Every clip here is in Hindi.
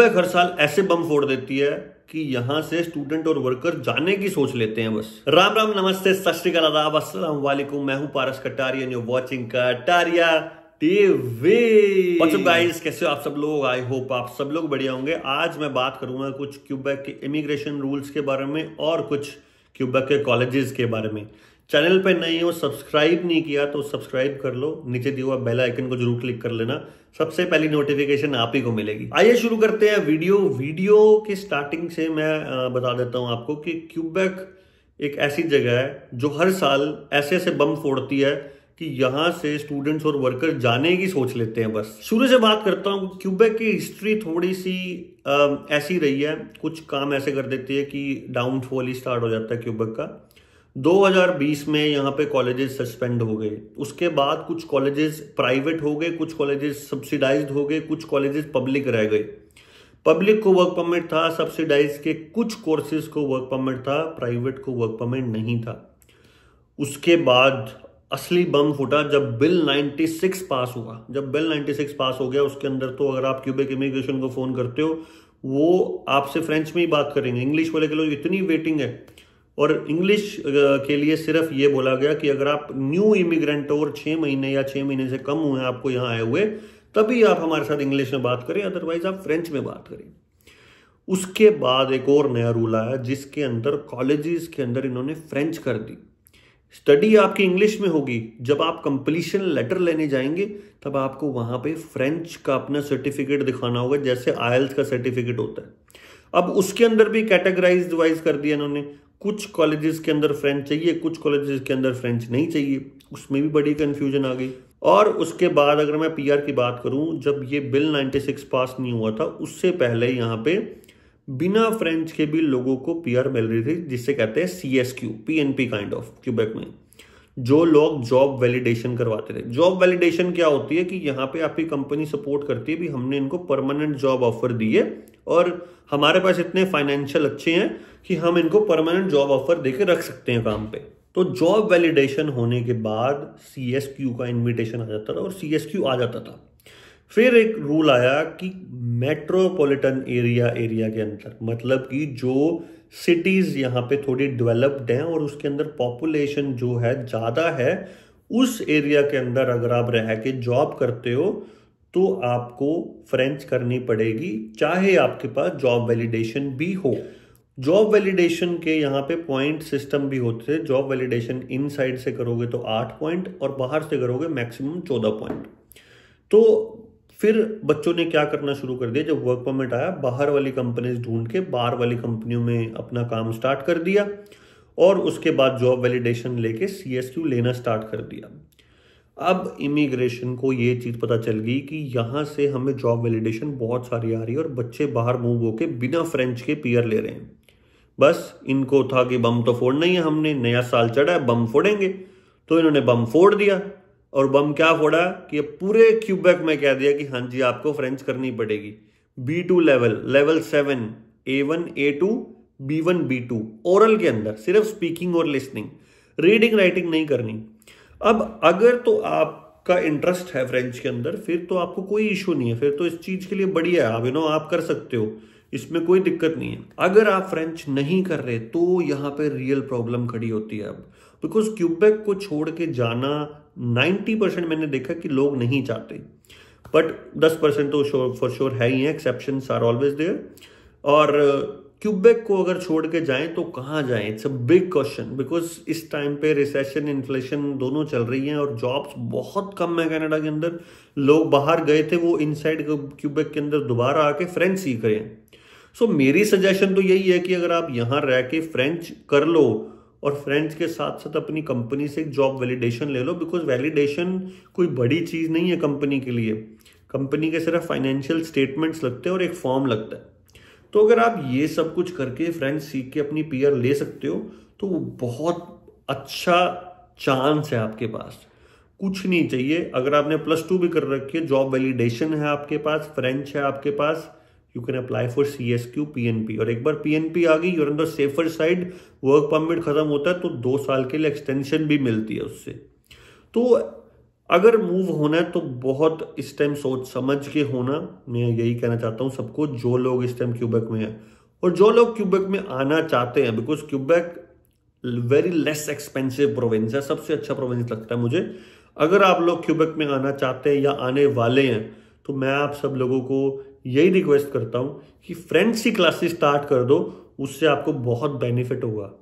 वह हर साल ऐसे बम फोड़ देती है कि यहाँ से स्टूडेंट और वर्कर जाने की सोच लेते हैं बस राम राम नमस्ते वालेकुम मैं हूँ Paras Kataria new watching Kataria TV guys कैसे हो आप सब लोग आई होप आप सब लोग बढ़िया होंगे आज मैं बात करूंगा कुछ क्यूबेक के इमिग्रेशन रूल्स के बारे में और कुछ क्यूबेक के कॉलेजेस के बारे में चैनल पे नहीं हो सब्सक्राइब नहीं किया तो सब्सक्राइब कर लो नीचे दिए हुआ बेल आइकन को जरूर क्लिक कर लेना सबसे पहली नोटिफिकेशन आप ही को मिलेगी आइए शुरू करते हैं वीडियो वीडियो की स्टार्टिंग से मैं बता देता हूं आपको कि क्यूबेक एक ऐसी जगह है जो हर साल ऐसे ऐसे बम फोड़ती है कि यहाँ से स्टूडेंट्स और वर्कर जाने की सोच लेते हैं बस शुरू से बात करता हूँ क्यूबेक की हिस्ट्री थोड़ी सी ऐसी रही है कुछ काम ऐसे कर देती है कि डाउनफॉल ही स्टार्ट हो जाता है क्यूबेक का 2020 में यहाँ पे कॉलेजेस सस्पेंड हो गए उसके बाद कुछ कॉलेजेस प्राइवेट हो गए कुछ कॉलेजेस सब्सिडाइज्ड हो गए कुछ कॉलेजेस पब्लिक रह गए पब्लिक को वर्क परमिट था सब्सिडाइज के कुछ कोर्सेज को वर्क परमिट था प्राइवेट को वर्क परमिट नहीं था उसके बाद असली बम फूटा जब बिल 96 पास हुआ जब बिल 96 पास हो गया उसके अंदर तो अगर आप क्यूबेक इमिग्रेशन को फ़ोन करते हो वो आपसे फ्रेंच में ही बात करेंगे इंग्लिश वाले के लोग इतनी वेटिंग है और इंग्लिश के लिए सिर्फ ये बोला गया कि अगर आप न्यू इमिग्रेंट और छः महीने या छः महीने से कम हुए आपको यहाँ आए हुए तभी आप हमारे साथ इंग्लिश में बात करें अदरवाइज आप फ्रेंच में बात करें उसके बाद एक और नया रूल आया जिसके अंदर कॉलेजेस के अंदर इन्होंने फ्रेंच कर दी स्टडी आपकी इंग्लिश में होगी जब आप कंप्लीशन लेटर लेने जाएंगे तब आपको वहां पे फ्रेंच का अपना सर्टिफिकेट दिखाना होगा जैसे आयल्स e का सर्टिफिकेट होता है अब उसके अंदर भी कैटेगराइज वाइज कर दिया इन्होंने कुछ कॉलेजेस के अंदर फ्रेंच चाहिए कुछ कॉलेजेस के अंदर फ्रेंच नहीं चाहिए उसमें भी बड़ी कन्फ्यूजन आ गई और उसके बाद अगर मैं पीआर की बात करूं जब ये बिल 96 पास नहीं हुआ था उससे पहले यहाँ पे बिना फ्रेंच के भी लोगों को पीआर मिल रही थी जिसे कहते हैं C S Q P N P kind of Quebec में जो लोग जॉब वैलिडेशन करवाते थे जॉब वैलिडेशन क्या होती है कि यहाँ पे आपकी कंपनी सपोर्ट करती है भी हमने इनको परमानेंट जॉब ऑफर दी है और हमारे पास इतने फाइनेंशियल अच्छे हैं कि हम इनको परमानेंट जॉब ऑफर दे के रख सकते हैं काम पे तो जॉब वैलिडेशन होने के बाद सी एस क्यू का इन्विटेशन आ जाता था और सी एस क्यू आ जाता था फिर एक रूल आया कि मेट्रोपॉलिटन एरिया एरिया के अंदर मतलब कि जो सिटीज़ यहाँ पे थोड़ी डेवलप्ड हैं और उसके अंदर पॉपुलेशन जो है ज़्यादा है उस एरिया के अंदर अगर आप रह के जॉब करते हो तो आपको फ्रेंच करनी पड़ेगी चाहे आपके पास जॉब वैलिडेशन भी हो जॉब वैलिडेशन के यहाँ पे पॉइंट सिस्टम भी होते थे जॉब वैलिडेशन इनसाइड से करोगे तो आठ पॉइंट और बाहर से करोगे मैक्सिमम चौदह पॉइंट तो फिर बच्चों ने क्या करना शुरू कर दिया जब वर्क परमिट आया बाहर वाली कंपनीज ढूंढ के बाहर वाली कंपनियों में अपना काम स्टार्ट कर दिया और उसके बाद जॉब वैलिडेशन लेके सी लेना स्टार्ट कर दिया अब इमिग्रेशन को ये चीज़ पता चल गई कि यहाँ से हमें जॉब वैलिडेशन बहुत सारी आ रही है और बच्चे बाहर मूव होके बिना फ्रेंच के पियर ले रहे हैं बस इनको था कि बम तो फोड़ना ही है हमने नया साल चढ़ा है बम फोड़ेंगे तो इन्होंने बम फोड़ दिया और बम क्या फोड़ा कि पूरे क्यूबैक में कह दिया कि हाँ जी आपको फ्रेंच करनी पड़ेगी B two level level seven A one A two B one B two oral के अंदर सिर्फ स्पीकिंग और लिसनिंग रीडिंग राइटिंग नहीं करनी अब अगर तो आपका इंटरेस्ट है फ्रेंच के अंदर फिर तो आपको कोई इशू नहीं है फिर तो इस चीज के लिए बढ़िया है आप यू नो आप कर सकते हो इसमें कोई दिक्कत नहीं है अगर आप फ्रेंच नहीं कर रहे तो यहाँ पे रियल प्रॉब्लम खड़ी होती है अब बिकॉज क्यूबेक को छोड़ के जाना 90 परसेंट मैंने देखा कि लोग नहीं चाहते बट 10 परसेंट तो फॉर श्योर है ही है एक्सेप्शन आर ऑलवेज देयर और क्यूबेक को अगर छोड़ के जाएं तो कहाँ जाएं it's a big question because इस टाइम पे रिसेशन इन्फ्लेशन दोनों चल रही हैं और जॉब्स बहुत कम है कनाडा के अंदर लोग बाहर गए थे वो इनसाइड क्यूबेक के अंदर दोबारा आके फ्रेंच सीख रहे हैं सो so, मेरी सजेशन तो यही है कि अगर आप यहाँ रह के फ्रेंच कर लो और फ्रेंच के साथ साथ अपनी कंपनी से एक जॉब वैलिडेशन ले लो बिकॉज वैलिडेशन कोई बड़ी चीज़ नहीं है कंपनी के लिए कंपनी के सिर्फ फाइनेंशियल स्टेटमेंट्स लगते हैं और एक फॉर्म लगता है तो अगर आप ये सब कुछ करके फ्रेंच सीख के अपनी पीयर ले सकते हो तो वो बहुत अच्छा चांस है आपके पास कुछ नहीं चाहिए अगर आपने प्लस टू भी कर रखी है जॉब वैलिडेशन है आपके पास फ्रेंच है आपके पास you can apply for C S Q P N P और एक बार पी एन पी आ गई you're on the safer side work permit खत्म होता है तो दो साल के लिए एक्सटेंशन भी मिलती है उससे तो अगर मूव होना है तो बहुत इस टाइम सोच समझ के होना मैं यही कहना चाहता हूँ सबको जो लोग इस टाइम क्यूबेक में हैं और जो लोग क्यूबेक में आना चाहते हैं because Quebec very less expensive province है सबसे अच्छा प्रोविंस लगता है मुझे अगर आप लोग क्यूबेक में आना चाहते हैं या आने वाले हैं तो मैं आप सब लोगों को यही रिक्वेस्ट करता हूँ कि फ्रेंड्स की क्लासेस स्टार्ट कर दो उससे आपको बहुत बेनिफिट होगा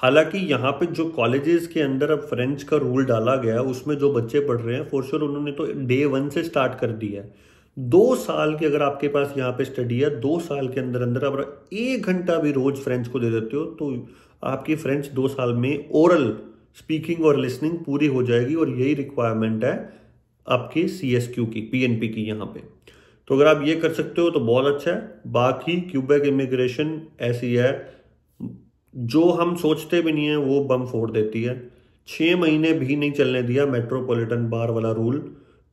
हालांकि यहाँ पे जो कॉलेजेस के अंदर अब फ्रेंच का रूल डाला गया उसमें जो बच्चे पढ़ रहे हैं फोर श्योर उन्होंने तो डे वन से स्टार्ट कर दिया है दो साल के अगर आपके पास यहाँ पे स्टडी है दो साल के अंदर अंदर आप एक घंटा भी रोज फ्रेंच को दे देते हो तो आपकी फ्रेंच दो साल में ओरल स्पीकिंग और लिसनिंग पूरी हो जाएगी और यही रिक्वायरमेंट है आपके सी एस क्यू की पी एन पी की यहाँ पे तो अगर आप ये कर सकते हो तो बहुत अच्छा है बाकी क्यूबेक इमिग्रेशन ऐसी है जो हम सोचते भी नहीं है वो बम फोड़ देती है छः महीने भी नहीं चलने दिया मेट्रोपॉलिटन बार वाला रूल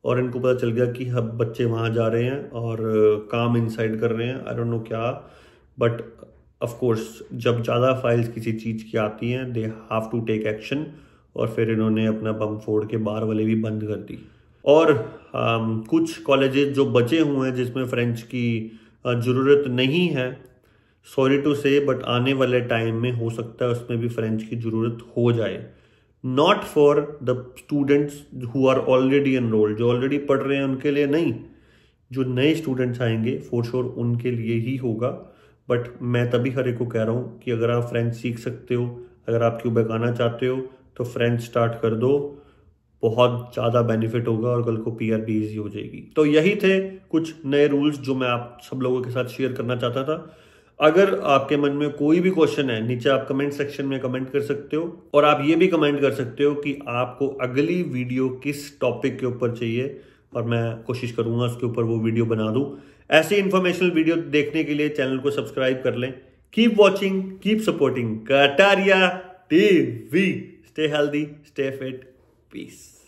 और इनको पता चल गया कि हम बच्चे वहाँ जा रहे हैं और काम इनसाइड कर रहे हैं आई डोंट नो क्या बट ऑफ कोर्स जब ज़्यादा फाइल्स किसी चीज़ की आती हैं they have to take action और फिर इन्होंने अपना बम फोड़ के बार वाले भी बंद कर दी और आ, कुछ कॉलेजेस जो बचे हुए हैं जिसमें फ्रेंच की ज़रूरत नहीं है सॉरी टू से बट आने वाले टाइम में हो सकता है उसमें भी फ्रेंच की ज़रूरत हो जाए not for the students who are already enrolled जो ऑलरेडी पढ़ रहे हैं उनके लिए नहीं जो नए स्टूडेंट्स आएंगे फोर श्योर उनके लिए ही होगा बट मैं तभी हर एक को कह रहा हूँ कि अगर आप फ्रेंच सीख सकते हो अगर आप क्यों आना चाहते हो तो फ्रेंच स्टार्ट कर दो बहुत ज़्यादा बेनिफिट होगा और कल को पी आर ईजी हो जाएगी तो यही थे कुछ नए रूल्स जो मैं आप सब लोगों के साथ शेयर करना चाहता था अगर आपके मन में कोई भी क्वेश्चन है नीचे आप कमेंट सेक्शन में कमेंट कर सकते हो और आप ये भी कमेंट कर सकते हो कि आपको अगली वीडियो किस टॉपिक के ऊपर चाहिए और मैं कोशिश करूंगा उसके ऊपर वो वीडियो बना दूं ऐसी इंफॉर्मेशनल वीडियो देखने के लिए चैनल को सब्सक्राइब कर लें keep watching keep supporting Kataria we stay healthy stay fit piece